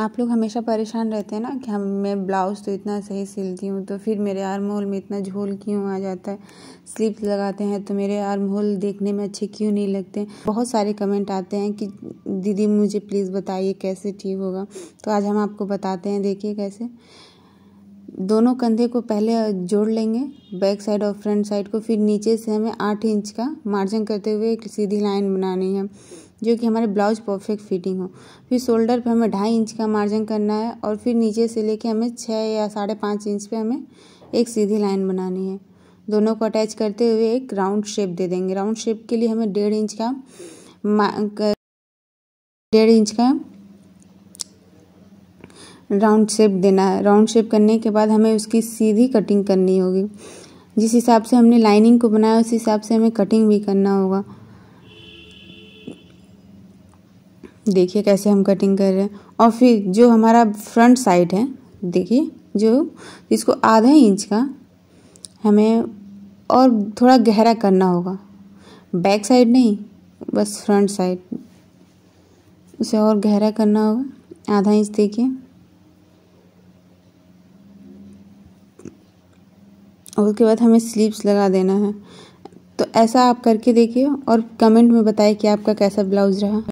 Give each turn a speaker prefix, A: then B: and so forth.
A: आप लोग हमेशा परेशान रहते हैं ना कि हम मैं ब्लाउज़ तो इतना सही सिलती हूँ तो फिर मेरे आर्म होल में इतना झोल क्यों आ जाता है स्लीव्स लगाते हैं तो मेरे आर्म होल देखने में अच्छे क्यों नहीं लगते बहुत सारे कमेंट आते हैं कि दीदी मुझे प्लीज़ बताइए कैसे ठीक होगा तो आज हम आपको बताते हैं देखिए कैसे दोनों कंधे को पहले जोड़ लेंगे बैक साइड और फ्रंट साइड को फिर नीचे से हमें आठ इंच का मार्जिन करते हुए एक सीधी लाइन बनानी है जो कि हमारे ब्लाउज परफेक्ट फिटिंग हो फिर शोल्डर पे हमें ढाई इंच का मार्जिन करना है और फिर नीचे से लेके हमें छः या साढ़े पाँच इंच पे हमें एक सीधी लाइन बनानी है दोनों को अटैच करते हुए एक राउंड शेप दे देंगे राउंड शेप के लिए हमें डेढ़ इंच का डेढ़ इंच का राउंड शेप देना है राउंड शेप करने के बाद हमें उसकी सीधी कटिंग करनी होगी जिस हिसाब से हमने लाइनिंग को बनाया उस हिसाब से हमें कटिंग भी करना होगा देखिए कैसे हम कटिंग कर रहे हैं और फिर जो हमारा फ्रंट साइड है देखिए जो इसको आधा इंच का हमें और थोड़ा गहरा करना होगा बैक साइड नहीं बस फ्रंट साइड उसे और गहरा करना होगा आधा इंच देखिए और उसके बाद हमें स्लीव्स लगा देना है तो ऐसा आप करके देखिए और कमेंट में बताएं कि आपका कैसा ब्लाउज़ रहा